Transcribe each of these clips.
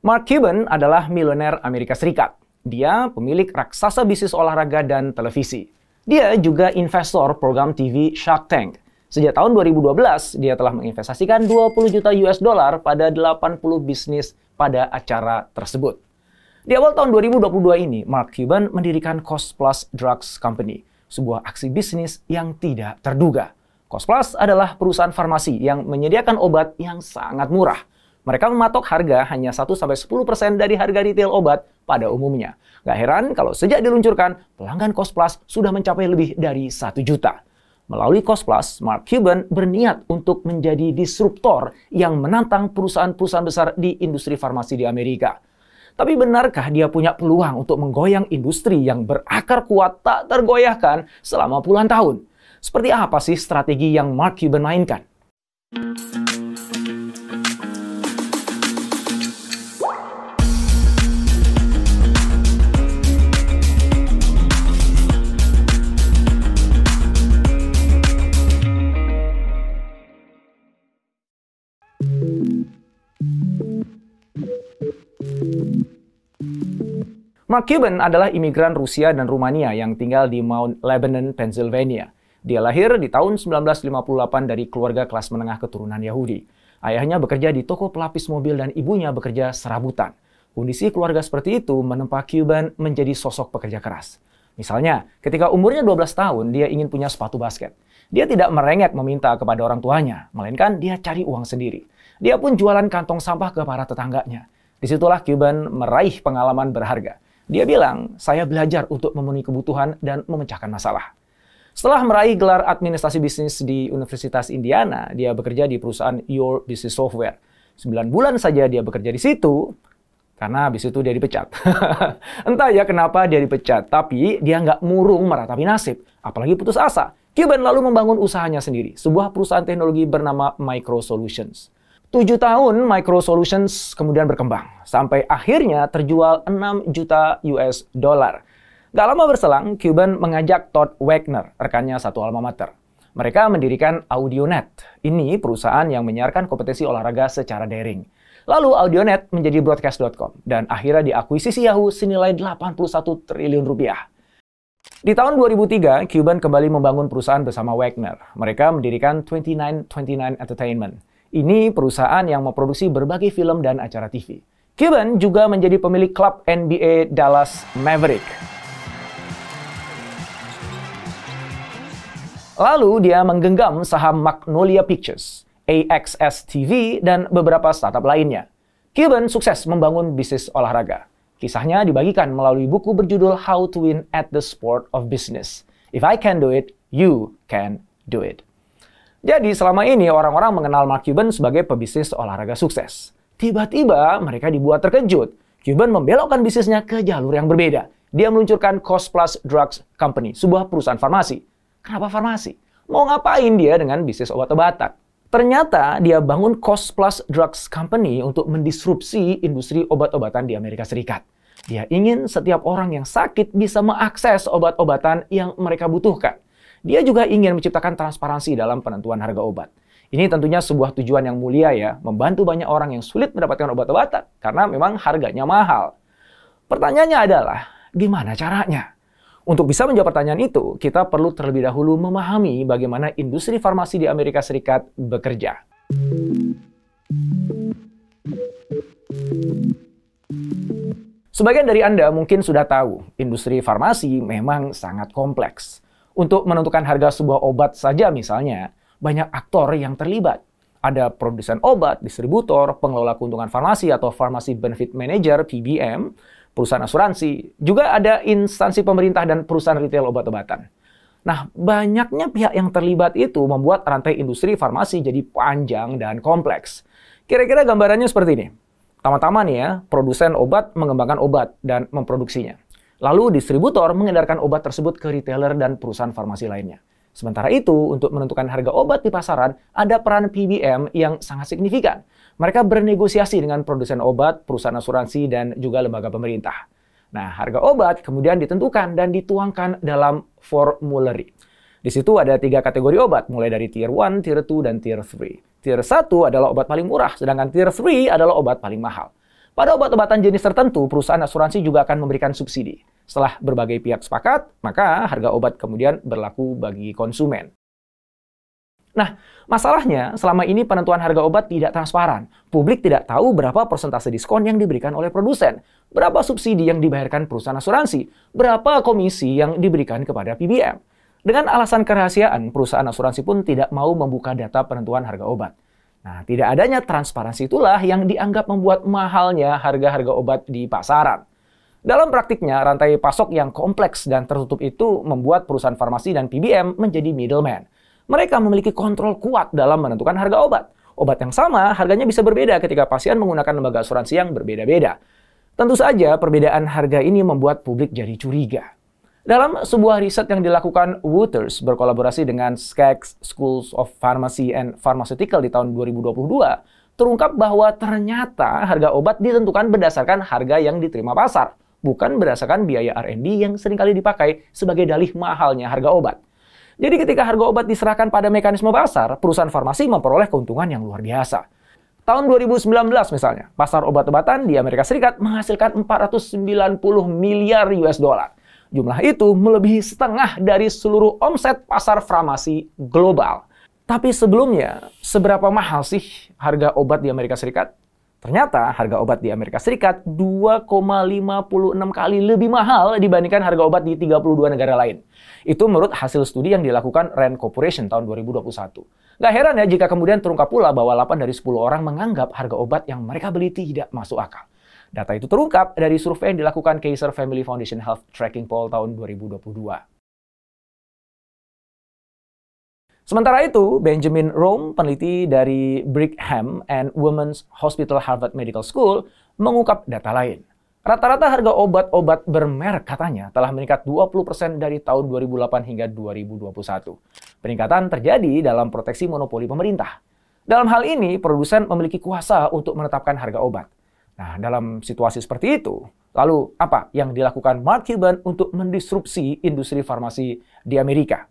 Mark Cuban adalah milioner Amerika Serikat. Dia pemilik raksasa bisnis olahraga dan televisi. Dia juga investor program TV Shark Tank. Sejak tahun 2012, dia telah menginvestasikan 20 juta US dollar pada 80 bisnis pada acara tersebut. Di awal tahun 2022 ini, Mark Cuban mendirikan Cost Plus Drugs Company, sebuah aksi bisnis yang tidak terduga. Cost Plus adalah perusahaan farmasi yang menyediakan obat yang sangat murah mereka mematok harga hanya 1-10% dari harga retail obat pada umumnya. Gak heran kalau sejak diluncurkan, pelanggan Cosplus sudah mencapai lebih dari 1 juta. Melalui Cosplus, Mark Cuban berniat untuk menjadi disruptor yang menantang perusahaan-perusahaan besar di industri farmasi di Amerika. Tapi benarkah dia punya peluang untuk menggoyang industri yang berakar kuat tak tergoyahkan selama puluhan tahun? Seperti apa sih strategi yang Mark Cuban mainkan? Mark Cuban adalah imigran Rusia dan Rumania yang tinggal di Mount Lebanon, Pennsylvania. Dia lahir di tahun 1958 dari keluarga kelas menengah keturunan Yahudi. Ayahnya bekerja di toko pelapis mobil dan ibunya bekerja serabutan. Kondisi keluarga seperti itu menempa Cuban menjadi sosok pekerja keras. Misalnya, ketika umurnya 12 tahun, dia ingin punya sepatu basket. Dia tidak merengek meminta kepada orang tuanya, melainkan dia cari uang sendiri. Dia pun jualan kantong sampah ke para tetangganya. Disitulah Cuban meraih pengalaman berharga. Dia bilang, saya belajar untuk memenuhi kebutuhan dan memecahkan masalah. Setelah meraih gelar administrasi bisnis di Universitas Indiana, dia bekerja di perusahaan Your Business Software. Sembilan bulan saja dia bekerja di situ, karena habis itu dia dipecat. Entah ya kenapa dia dipecat, tapi dia nggak murung meratapi nasib, apalagi putus asa. Cuban lalu membangun usahanya sendiri, sebuah perusahaan teknologi bernama Micro Solutions. 7 tahun Micro Solutions kemudian berkembang sampai akhirnya terjual 6 juta US dollar. Gak lama berselang, Cuban mengajak Todd Wagner, rekannya satu alma mater. Mereka mendirikan AudioNet. Ini perusahaan yang menyiarkan kompetisi olahraga secara daring. Lalu AudioNet menjadi broadcast.com dan akhirnya diakuisisi Yahoo senilai 81 triliun rupiah. Di tahun 2003, Cuban kembali membangun perusahaan bersama Wagner. Mereka mendirikan 2929 Entertainment. Ini perusahaan yang memproduksi berbagai film dan acara TV. Cuban juga menjadi pemilik klub NBA Dallas Maverick. Lalu dia menggenggam saham Magnolia Pictures, AXS TV, dan beberapa startup lainnya. Cuban sukses membangun bisnis olahraga. Kisahnya dibagikan melalui buku berjudul How to Win at the Sport of Business. If I can do it, you can do it. Jadi selama ini orang-orang mengenal Mark Cuban sebagai pebisnis olahraga sukses. Tiba-tiba mereka dibuat terkejut. Cuban membelokkan bisnisnya ke jalur yang berbeda. Dia meluncurkan Cost Plus Drugs Company, sebuah perusahaan farmasi. Kenapa farmasi? Mau ngapain dia dengan bisnis obat-obatan? Ternyata dia bangun Cost Plus Drugs Company untuk mendisrupsi industri obat-obatan di Amerika Serikat. Dia ingin setiap orang yang sakit bisa mengakses obat-obatan yang mereka butuhkan. Dia juga ingin menciptakan transparansi dalam penentuan harga obat. Ini tentunya sebuah tujuan yang mulia ya, membantu banyak orang yang sulit mendapatkan obat-obatan karena memang harganya mahal. Pertanyaannya adalah, gimana caranya? Untuk bisa menjawab pertanyaan itu, kita perlu terlebih dahulu memahami bagaimana industri farmasi di Amerika Serikat bekerja. Sebagian dari Anda mungkin sudah tahu, industri farmasi memang sangat kompleks. Untuk menentukan harga sebuah obat saja misalnya, banyak aktor yang terlibat. Ada produsen obat, distributor, pengelola keuntungan farmasi atau farmasi Benefit Manager (PBM), perusahaan asuransi, juga ada instansi pemerintah dan perusahaan retail obat-obatan. Nah, banyaknya pihak yang terlibat itu membuat rantai industri farmasi jadi panjang dan kompleks. Kira-kira gambarannya seperti ini. tama tama nih ya, produsen obat mengembangkan obat dan memproduksinya. Lalu distributor mengedarkan obat tersebut ke retailer dan perusahaan farmasi lainnya. Sementara itu, untuk menentukan harga obat di pasaran, ada peran PBM yang sangat signifikan. Mereka bernegosiasi dengan produsen obat, perusahaan asuransi, dan juga lembaga pemerintah. Nah, harga obat kemudian ditentukan dan dituangkan dalam formulary. Di situ ada tiga kategori obat, mulai dari tier 1, tier 2, dan tier 3. Tier 1 adalah obat paling murah, sedangkan tier 3 adalah obat paling mahal. Pada obat-obatan jenis tertentu, perusahaan asuransi juga akan memberikan subsidi. Setelah berbagai pihak sepakat, maka harga obat kemudian berlaku bagi konsumen. Nah, masalahnya selama ini penentuan harga obat tidak transparan. Publik tidak tahu berapa persentase diskon yang diberikan oleh produsen, berapa subsidi yang dibayarkan perusahaan asuransi, berapa komisi yang diberikan kepada PBM. Dengan alasan kerahasiaan, perusahaan asuransi pun tidak mau membuka data penentuan harga obat. Nah, tidak adanya transparansi itulah yang dianggap membuat mahalnya harga-harga obat di pasaran. Dalam praktiknya, rantai pasok yang kompleks dan tertutup itu membuat perusahaan farmasi dan PBM menjadi middleman. Mereka memiliki kontrol kuat dalam menentukan harga obat. Obat yang sama harganya bisa berbeda ketika pasien menggunakan lembaga asuransi yang berbeda-beda. Tentu saja, perbedaan harga ini membuat publik jadi curiga. Dalam sebuah riset yang dilakukan Wooters berkolaborasi dengan Skaggs Schools of Pharmacy and Pharmaceutical di tahun 2022, terungkap bahwa ternyata harga obat ditentukan berdasarkan harga yang diterima pasar, bukan berdasarkan biaya R&D yang seringkali dipakai sebagai dalih mahalnya harga obat. Jadi ketika harga obat diserahkan pada mekanisme pasar, perusahaan farmasi memperoleh keuntungan yang luar biasa. Tahun 2019 misalnya, pasar obat-obatan di Amerika Serikat menghasilkan 490 miliar US dollar. Jumlah itu melebihi setengah dari seluruh omset pasar farmasi global. Tapi sebelumnya, seberapa mahal sih harga obat di Amerika Serikat? Ternyata harga obat di Amerika Serikat 2,56 kali lebih mahal dibandingkan harga obat di 32 negara lain. Itu menurut hasil studi yang dilakukan Rand Corporation tahun 2021. Gak heran ya jika kemudian terungkap pula bahwa 8 dari 10 orang menganggap harga obat yang mereka beli tidak masuk akal. Data itu terungkap dari survei yang dilakukan Kaiser Family Foundation Health Tracking Poll tahun 2022. Sementara itu, Benjamin Rome, peneliti dari Brigham and Women's Hospital Harvard Medical School, mengungkap data lain. Rata-rata harga obat-obat bermerek katanya telah meningkat 20% dari tahun 2008 hingga 2021. Peningkatan terjadi dalam proteksi monopoli pemerintah. Dalam hal ini, produsen memiliki kuasa untuk menetapkan harga obat. Nah, dalam situasi seperti itu, lalu apa yang dilakukan Mark Cuban untuk mendisrupsi industri farmasi di Amerika?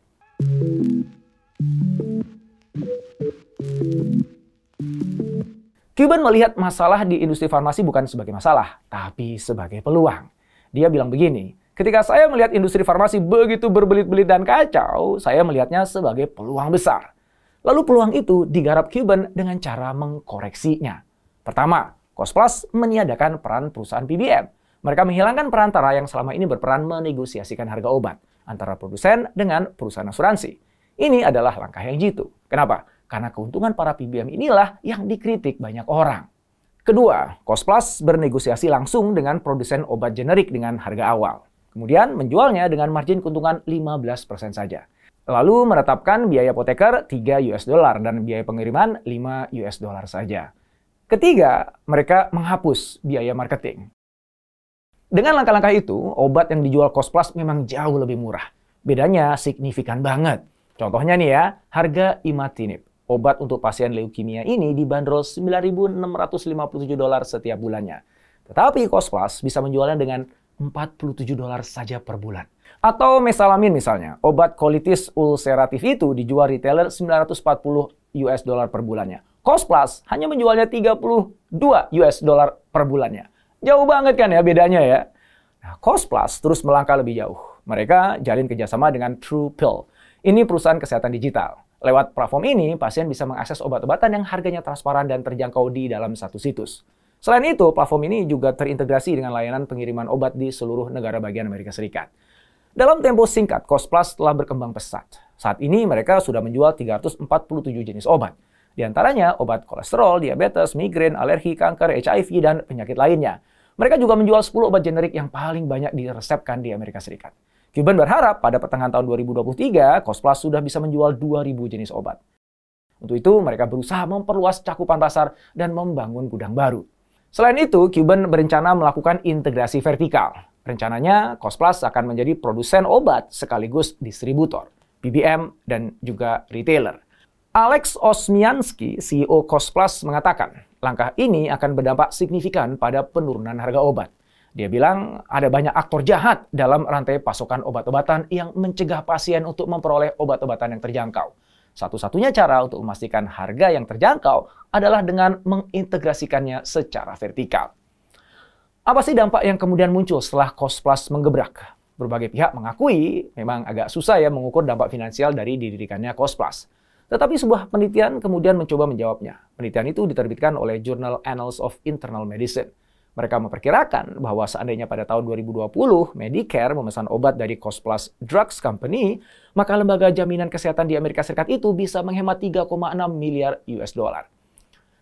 Cuban melihat masalah di industri farmasi bukan sebagai masalah, tapi sebagai peluang. Dia bilang begini, ketika saya melihat industri farmasi begitu berbelit-belit dan kacau, saya melihatnya sebagai peluang besar. Lalu peluang itu digarap Cuban dengan cara mengkoreksinya. Pertama, Cosplus meniadakan peran perusahaan PBM. Mereka menghilangkan perantara yang selama ini berperan menegosiasikan harga obat antara produsen dengan perusahaan asuransi. Ini adalah langkah yang jitu. Kenapa? Karena keuntungan para PBM inilah yang dikritik banyak orang. Kedua, Cosplus bernegosiasi langsung dengan produsen obat generik dengan harga awal. Kemudian menjualnya dengan margin keuntungan 15% saja. Lalu menetapkan biaya apoteker 3 US dollar dan biaya pengiriman 5 US dollar saja. Ketiga, mereka menghapus biaya marketing. Dengan langkah-langkah itu, obat yang dijual Plus memang jauh lebih murah. Bedanya signifikan banget. Contohnya nih ya, harga imatinib. Obat untuk pasien leukemia ini dibanderol 9.657 dolar setiap bulannya. Tetapi Plus bisa menjualnya dengan 47 dolar saja per bulan. Atau mesalamin misalnya, obat kolitis ulceratif itu dijual retailer 940 US dollar per bulannya. Cost Plus hanya menjualnya 32 US dollar per bulannya. Jauh banget kan ya bedanya ya. Nah, Cost Plus terus melangkah lebih jauh. Mereka jalin kerjasama dengan True Pill. Ini perusahaan kesehatan digital. Lewat platform ini, pasien bisa mengakses obat-obatan yang harganya transparan dan terjangkau di dalam satu situs. Selain itu, platform ini juga terintegrasi dengan layanan pengiriman obat di seluruh negara bagian Amerika Serikat. Dalam tempo singkat, Cosplus telah berkembang pesat. Saat ini mereka sudah menjual 347 jenis obat. Di antaranya obat kolesterol, diabetes, migrain, alergi, kanker, HIV, dan penyakit lainnya. Mereka juga menjual 10 obat generik yang paling banyak diresepkan di Amerika Serikat. Cuban berharap pada pertengahan tahun 2023, Cosplus sudah bisa menjual 2.000 jenis obat. Untuk itu, mereka berusaha memperluas cakupan pasar dan membangun gudang baru. Selain itu, Cuban berencana melakukan integrasi vertikal. Rencananya, Cosplus akan menjadi produsen obat sekaligus distributor, BBM, dan juga retailer. Alex Osmiansky, CEO Cosplus, mengatakan langkah ini akan berdampak signifikan pada penurunan harga obat. Dia bilang ada banyak aktor jahat dalam rantai pasokan obat-obatan yang mencegah pasien untuk memperoleh obat-obatan yang terjangkau. Satu-satunya cara untuk memastikan harga yang terjangkau adalah dengan mengintegrasikannya secara vertikal. Apa sih dampak yang kemudian muncul setelah cost plus menggebrak? Berbagai pihak mengakui memang agak susah ya mengukur dampak finansial dari didirikannya cost plus. Tetapi sebuah penelitian kemudian mencoba menjawabnya. Penelitian itu diterbitkan oleh Journal Annals of Internal Medicine. Mereka memperkirakan bahwa seandainya pada tahun 2020 Medicare memesan obat dari Cost Plus Drugs Company, maka lembaga jaminan kesehatan di Amerika Serikat itu bisa menghemat 3,6 miliar US dollar.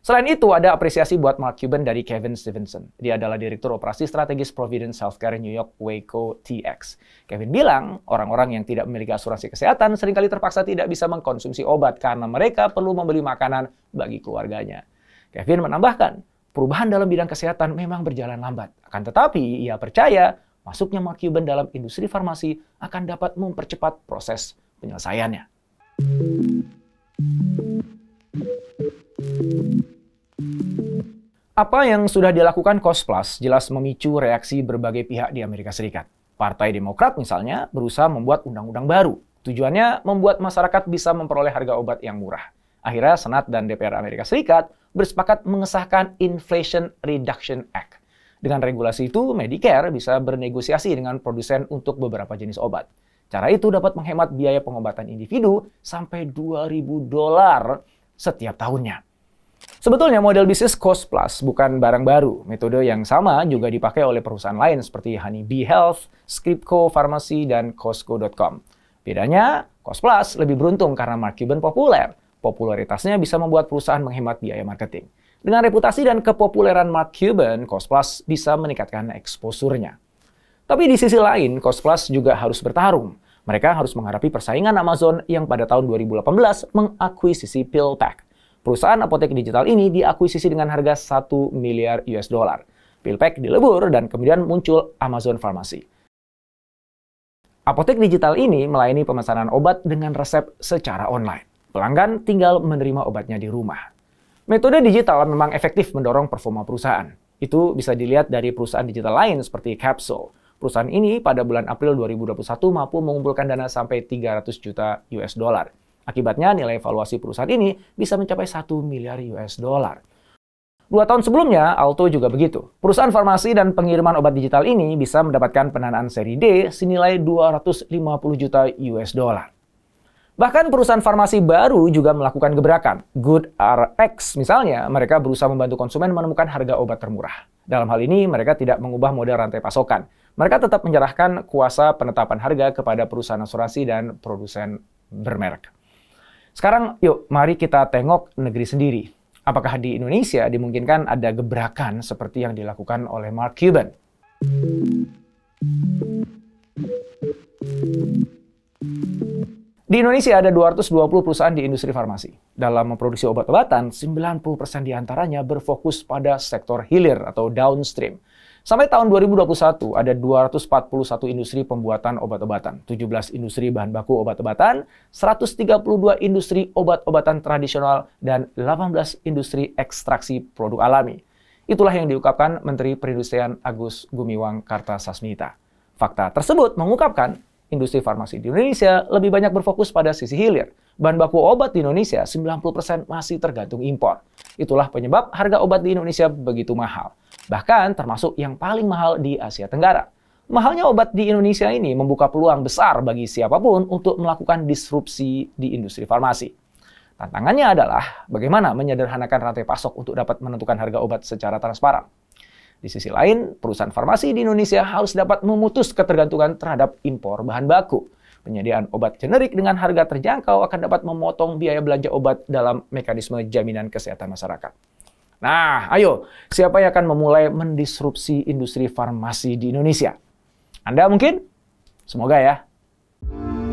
Selain itu, ada apresiasi buat Mark Cuban dari Kevin Stevenson. Dia adalah Direktur Operasi Strategis Providence Healthcare New York Waco TX. Kevin bilang, orang-orang yang tidak memiliki asuransi kesehatan seringkali terpaksa tidak bisa mengkonsumsi obat karena mereka perlu membeli makanan bagi keluarganya. Kevin menambahkan, perubahan dalam bidang kesehatan memang berjalan lambat. Akan tetapi, ia percaya masuknya Mark Cuban dalam industri farmasi akan dapat mempercepat proses penyelesaiannya. Apa yang sudah dilakukan Cosplus jelas memicu reaksi berbagai pihak di Amerika Serikat. Partai Demokrat misalnya berusaha membuat undang-undang baru. Tujuannya membuat masyarakat bisa memperoleh harga obat yang murah. Akhirnya Senat dan DPR Amerika Serikat bersepakat mengesahkan Inflation Reduction Act. Dengan regulasi itu, Medicare bisa bernegosiasi dengan produsen untuk beberapa jenis obat. Cara itu dapat menghemat biaya pengobatan individu sampai 2000 dolar setiap tahunnya. Sebetulnya model bisnis cost plus bukan barang baru. Metode yang sama juga dipakai oleh perusahaan lain seperti Honey Bee Health, Scripco Farmasi, dan Costco.com. Bedanya, cost plus lebih beruntung karena Mark Cuban populer. Popularitasnya bisa membuat perusahaan menghemat biaya marketing. Dengan reputasi dan kepopuleran Mark Cuban, cost plus bisa meningkatkan eksposurnya. Tapi di sisi lain, cost plus juga harus bertarung. Mereka harus menghadapi persaingan Amazon yang pada tahun 2018 mengakuisisi PillPack. Perusahaan apotek digital ini diakuisisi dengan harga 1 miliar US dollar. Pilpek dilebur dan kemudian muncul Amazon Pharmacy. Apotek digital ini melayani pemesanan obat dengan resep secara online. Pelanggan tinggal menerima obatnya di rumah. Metode digital memang efektif mendorong performa perusahaan. Itu bisa dilihat dari perusahaan digital lain seperti Capsule. Perusahaan ini pada bulan April 2021 mampu mengumpulkan dana sampai 300 juta US dollar. Akibatnya nilai evaluasi perusahaan ini bisa mencapai 1 miliar US dollar. Dua tahun sebelumnya, Alto juga begitu. Perusahaan farmasi dan pengiriman obat digital ini bisa mendapatkan pendanaan seri D senilai 250 juta US dollar. Bahkan perusahaan farmasi baru juga melakukan gebrakan. Good RX misalnya, mereka berusaha membantu konsumen menemukan harga obat termurah. Dalam hal ini, mereka tidak mengubah model rantai pasokan. Mereka tetap menyerahkan kuasa penetapan harga kepada perusahaan asuransi dan produsen bermerek. Sekarang yuk mari kita tengok negeri sendiri. Apakah di Indonesia dimungkinkan ada gebrakan seperti yang dilakukan oleh Mark Cuban? Di Indonesia ada 220 perusahaan di industri farmasi. Dalam memproduksi obat-obatan, 90% diantaranya berfokus pada sektor hilir atau downstream. Sampai tahun 2021, ada 241 industri pembuatan obat-obatan, 17 industri bahan baku obat-obatan, 132 industri obat-obatan tradisional, dan 18 industri ekstraksi produk alami. Itulah yang diungkapkan Menteri Perindustrian Agus Gumiwang Kartasasmita. Fakta tersebut mengungkapkan industri farmasi di Indonesia lebih banyak berfokus pada sisi hilir. Bahan baku obat di Indonesia 90% masih tergantung impor. Itulah penyebab harga obat di Indonesia begitu mahal. Bahkan termasuk yang paling mahal di Asia Tenggara. Mahalnya obat di Indonesia ini membuka peluang besar bagi siapapun untuk melakukan disrupsi di industri farmasi. Tantangannya adalah bagaimana menyederhanakan rantai pasok untuk dapat menentukan harga obat secara transparan. Di sisi lain, perusahaan farmasi di Indonesia harus dapat memutus ketergantungan terhadap impor bahan baku. Penyediaan obat generik dengan harga terjangkau akan dapat memotong biaya belanja obat dalam mekanisme jaminan kesehatan masyarakat. Nah, ayo, siapa yang akan memulai mendisrupsi industri farmasi di Indonesia? Anda mungkin? Semoga ya.